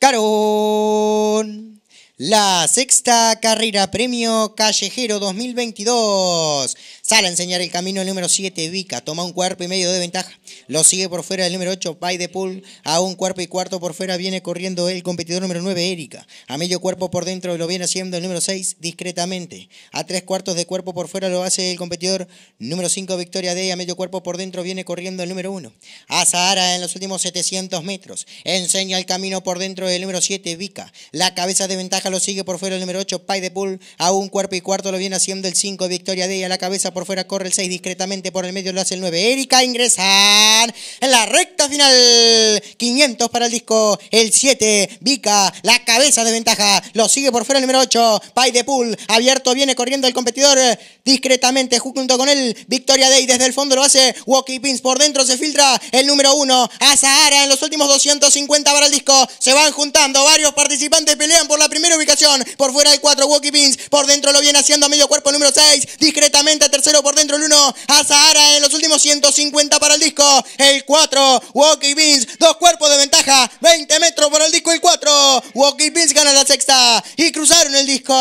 carón, La sexta carrera premio callejero 2022 Sale a enseñar el camino el número 7, Vica, toma un cuerpo y medio de ventaja. Lo sigue por fuera el número 8, Pai de Pool. A un cuerpo y cuarto por fuera viene corriendo el competidor número 9, Erika. A medio cuerpo por dentro lo viene haciendo el número 6, discretamente. A tres cuartos de cuerpo por fuera lo hace el competidor número 5, Victoria D. A medio cuerpo por dentro viene corriendo el número 1. A Sahara en los últimos 700 metros. Enseña el camino por dentro del número 7, Vica. La cabeza de ventaja lo sigue por fuera el número 8, Pai de Pool. A un cuerpo y cuarto lo viene haciendo el 5, Victoria D. A la cabeza por fuera, corre el 6 discretamente por el medio, lo hace el 9. Erika ingresan en la recta final. 500 para el disco. El 7, Vica, la cabeza de ventaja. Lo sigue por fuera el número 8, Pai de Pool. Abierto viene corriendo el competidor eh, discretamente junto con él. Victoria Day desde el fondo lo hace. Walkie Pins por dentro se filtra el número 1, Azahara en los últimos 250 para el disco. Se van juntando varios participantes, pelean por la primera ubicación. Por fuera hay 4, Walkie Pins. Por dentro lo viene haciendo a medio cuerpo el número 6. Discretamente tercero por dentro el 1, Azahara en los últimos 150 para el disco. El 4, Walkie Pins. dos cuerpo de ventaja, 20 metros por el disco y 4. Walkie Pins gana la sexta y cruzaron el disco.